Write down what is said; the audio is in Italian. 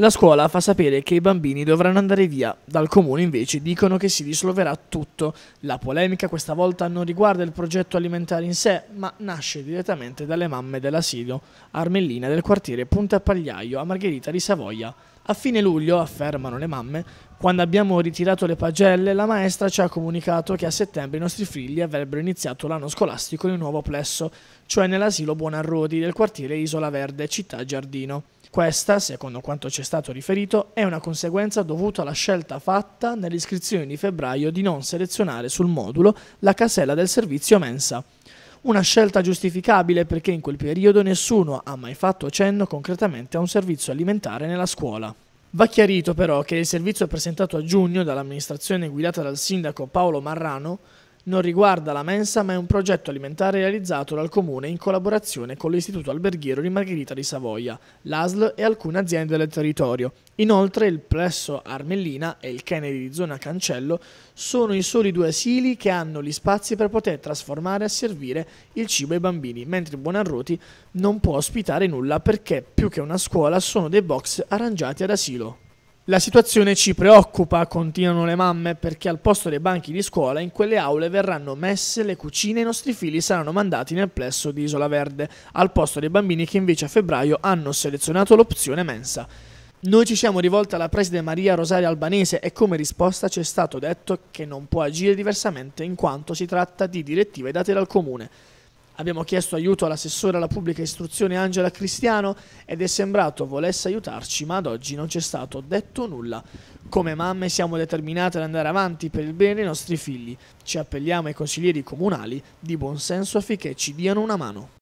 La scuola fa sapere che i bambini dovranno andare via, dal comune invece dicono che si dissolverà tutto. La polemica questa volta non riguarda il progetto alimentare in sé, ma nasce direttamente dalle mamme dell'asilo Armellina del quartiere Punta Pagliaio a Margherita di Savoia. A fine luglio, affermano le mamme, quando abbiamo ritirato le pagelle, la maestra ci ha comunicato che a settembre i nostri figli avrebbero iniziato l'anno scolastico in un nuovo plesso, cioè nell'asilo Buonarrodi del quartiere Isola Verde, città Giardino. Questa, secondo quanto ci è stato riferito, è una conseguenza dovuta alla scelta fatta nell'iscrizione di febbraio di non selezionare sul modulo la casella del servizio mensa. Una scelta giustificabile perché in quel periodo nessuno ha mai fatto cenno concretamente a un servizio alimentare nella scuola. Va chiarito però che il servizio presentato a giugno dall'amministrazione guidata dal sindaco Paolo Marrano non riguarda la mensa ma è un progetto alimentare realizzato dal Comune in collaborazione con l'Istituto Alberghiero di Margherita di Savoia, l'ASL e alcune aziende del territorio. Inoltre il Plesso Armellina e il Kennedy di zona Cancello sono i soli due asili che hanno gli spazi per poter trasformare e servire il cibo ai bambini, mentre Buonarroti non può ospitare nulla perché più che una scuola sono dei box arrangiati ad asilo. La situazione ci preoccupa, continuano le mamme, perché al posto dei banchi di scuola in quelle aule verranno messe le cucine e i nostri figli saranno mandati nel plesso di Isola Verde, al posto dei bambini che invece a febbraio hanno selezionato l'opzione mensa. Noi ci siamo rivolti alla preside Maria Rosaria Albanese e come risposta ci è stato detto che non può agire diversamente in quanto si tratta di direttive date dal comune. Abbiamo chiesto aiuto all'assessore alla pubblica istruzione Angela Cristiano ed è sembrato volesse aiutarci, ma ad oggi non c'è stato detto nulla. Come mamme siamo determinate ad andare avanti per il bene dei nostri figli. Ci appelliamo ai consiglieri comunali di buonsenso affinché ci diano una mano.